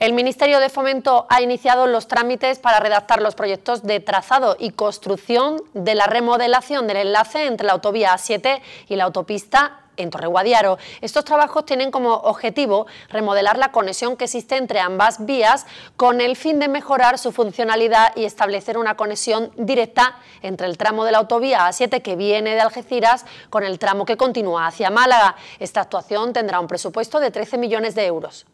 El Ministerio de Fomento ha iniciado los trámites para redactar los proyectos de trazado y construcción de la remodelación del enlace entre la autovía A7 y la autopista en Torreguadiaro. Estos trabajos tienen como objetivo remodelar la conexión que existe entre ambas vías con el fin de mejorar su funcionalidad y establecer una conexión directa entre el tramo de la autovía A7 que viene de Algeciras con el tramo que continúa hacia Málaga. Esta actuación tendrá un presupuesto de 13 millones de euros.